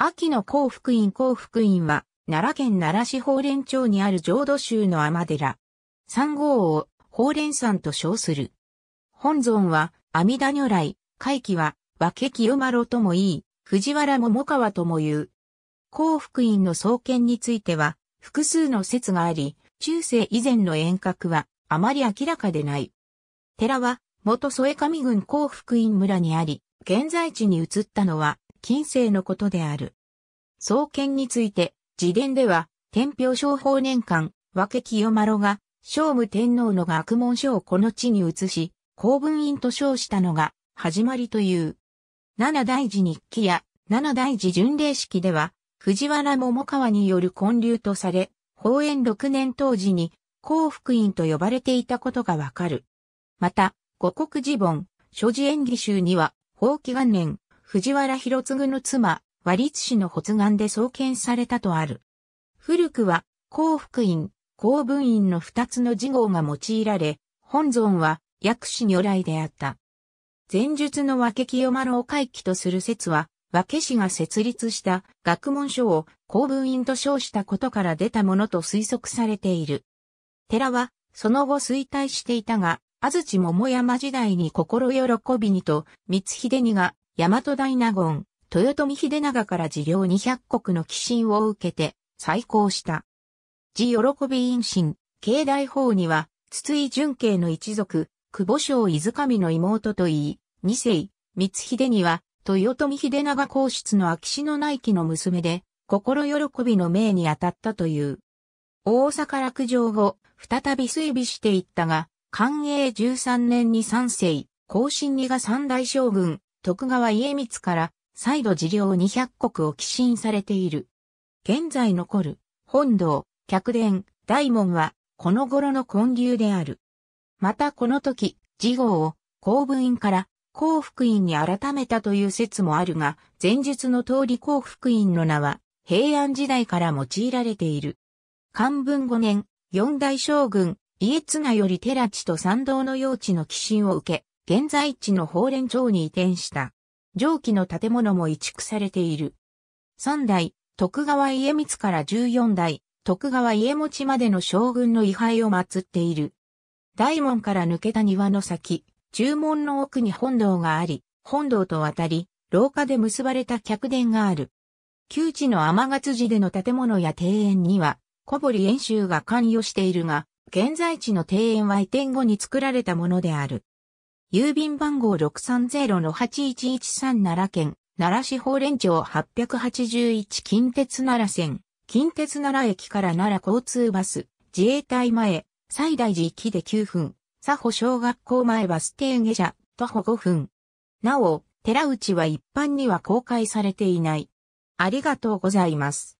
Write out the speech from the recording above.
秋の幸福院幸福院は、奈良県奈良市法蓮町にある浄土宗の天寺。三号を法蓮山と称する。本尊は、阿弥陀如来、回帰は、和気清呂ともいい、藤原桃川とも言う。幸福院の創建については、複数の説があり、中世以前の遠隔は、あまり明らかでない。寺は、元添上郡幸福院村にあり、現在地に移ったのは、近世のことである。創建について、自伝では、天平商法年間、和家清ろが、聖武天皇の学問書をこの地に移し、公文院と称したのが、始まりという。七大寺日記や、七大寺巡礼式では、藤原桃川による建立とされ、法縁六年当時に、幸福院と呼ばれていたことがわかる。また、五国寺本、諸寺演義集には、法紀元年、藤原広次の妻、和律氏の発願で創建されたとある。古くは、幸福院、公文院の二つの事号が用いられ、本尊は薬師如来であった。前述の和け清丸を回帰とする説は、和け氏が設立した学問書を公文院と称したことから出たものと推測されている。寺は、その後衰退していたが、安土桃山時代に心喜びにと、光秀にが大和大納言、豊臣秀長から事業200国の寄進を受けて、再興した。自喜び因神、慶大法には、筒井淳慶の一族、久保省伊豆神の妹といい、二世、光秀には、豊臣秀長皇室の秋篠内記の娘で、心喜びの命に当たったという。大阪落城後、再び水備していったが、寛永13年に三世、後進二が三大将軍、徳川家光から再度治領200国を寄進されている。現在残る本堂、客殿、大門はこの頃の建立である。またこの時、事号を公文院から幸福院に改めたという説もあるが、前述の通り幸福院の名は平安時代から用いられている。漢文5年、四大将軍、家綱より寺地と参道の用地の寄進を受け、現在地の法蓮町に移転した。上記の建物も移築されている。3代、徳川家光から14代、徳川家持までの将軍の位牌を祀っている。大門から抜けた庭の先、中門の奥に本堂があり、本堂と渡り、廊下で結ばれた客殿がある。旧地の天月寺での建物や庭園には、小堀遠州が関与しているが、現在地の庭園は移転後に作られたものである。郵便番号630-8113奈良県、奈良市法連町881近鉄奈良線、近鉄奈良駅から奈良交通バス、自衛隊前、西大寺期で9分、佐保小学校前バス停下車、徒歩5分。なお、寺内は一般には公開されていない。ありがとうございます。